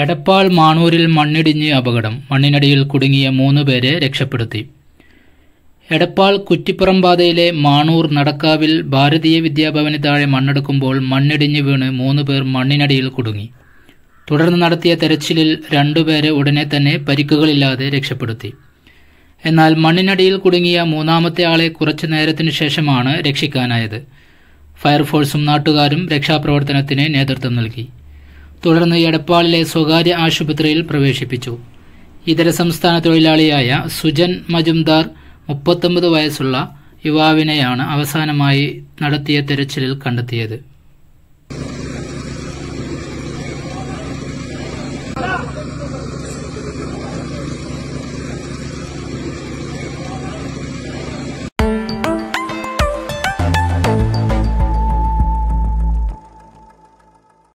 എടപ്പാൾ മാണൂരിൽ മണ്ണിടിഞ്ഞ് അപകടം മണ്ണിനടിയിൽ കുടുങ്ങിയ മൂന്ന് പേരെ രക്ഷപ്പെടുത്തി എടപ്പാൾ കുറ്റിപ്പുറം പാതയിലെ മാണൂർ നടക്കാവിൽ ഭാരതീയ വിദ്യാഭവന് താഴെ മണ്ണെടുക്കുമ്പോൾ മണ്ണിടിഞ്ഞ് വീണ് മൂന്ന് പേർ മണ്ണിനടിയിൽ കുടുങ്ങി തുടർന്ന് നടത്തിയ തെരച്ചിലിൽ രണ്ടുപേരെ ഉടനെ തന്നെ പരിക്കുകളില്ലാതെ രക്ഷപ്പെടുത്തി എന്നാൽ മണ്ണിനടിയിൽ കുടുങ്ങിയ മൂന്നാമത്തെ ആളെ കുറച്ചു നേരത്തിനു ശേഷമാണ് രക്ഷിക്കാനായത് ഫയർഫോഴ്സും നാട്ടുകാരും രക്ഷാപ്രവർത്തനത്തിന് നേതൃത്വം നൽകി തുടർന്ന് എടപ്പാളിലെ സ്വകാര്യ ആശുപത്രിയിൽ പ്രവേശിപ്പിച്ചു ഇതര സംസ്ഥാന തൊഴിലാളിയായ സുജൻ മജുംദാർ മുപ്പത്തൊമ്പത് വയസ്സുള്ള യുവാവിനെയാണ് അവസാനമായി നടത്തിയ തെരച്ചിലിൽ കണ്ടെത്തിയത്